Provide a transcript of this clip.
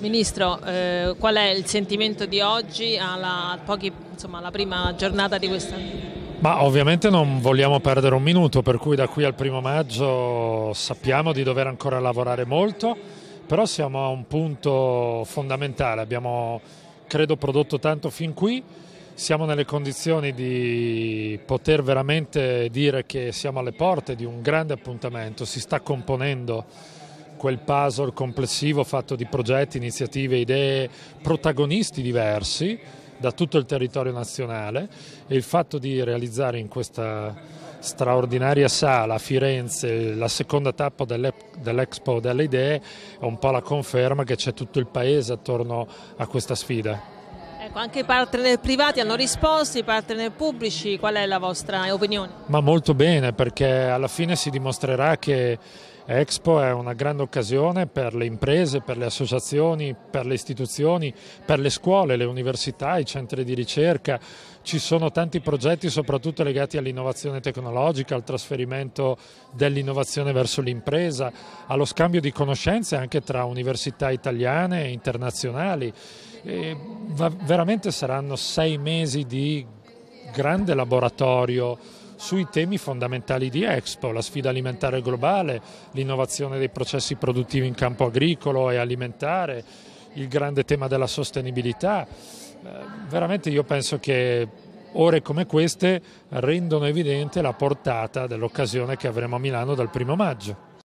Ministro, eh, qual è il sentimento di oggi alla, pochi, insomma, alla prima giornata di questa? Ma ovviamente non vogliamo perdere un minuto, per cui da qui al primo maggio sappiamo di dover ancora lavorare molto, però siamo a un punto fondamentale, abbiamo credo prodotto tanto fin qui, siamo nelle condizioni di poter veramente dire che siamo alle porte di un grande appuntamento, si sta componendo quel puzzle complessivo fatto di progetti, iniziative, idee, protagonisti diversi da tutto il territorio nazionale e il fatto di realizzare in questa straordinaria sala a Firenze la seconda tappa dell'Expo delle Idee è un po' la conferma che c'è tutto il paese attorno a questa sfida. Ecco, anche i partner privati hanno risposto, i partner pubblici, qual è la vostra opinione? Ma molto bene perché alla fine si dimostrerà che Expo è una grande occasione per le imprese, per le associazioni, per le istituzioni, per le scuole, le università, i centri di ricerca. Ci sono tanti progetti soprattutto legati all'innovazione tecnologica, al trasferimento dell'innovazione verso l'impresa, allo scambio di conoscenze anche tra università italiane e internazionali. E veramente saranno sei mesi di grande laboratorio sui temi fondamentali di Expo, la sfida alimentare globale, l'innovazione dei processi produttivi in campo agricolo e alimentare, il grande tema della sostenibilità. Eh, veramente io penso che ore come queste rendono evidente la portata dell'occasione che avremo a Milano dal primo maggio.